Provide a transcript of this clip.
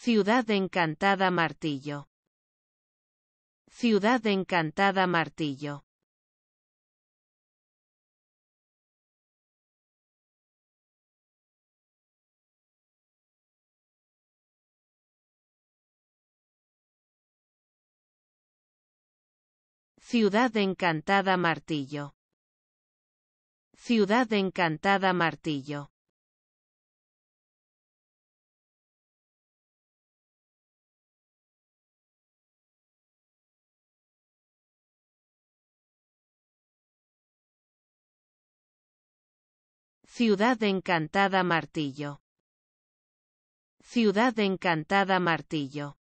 Ciudad Encantada Martillo. Ciudad Encantada Martillo. Ciudad Encantada Martillo. Ciudad Encantada Martillo. Ciudad Encantada Martillo. Ciudad Encantada Martillo.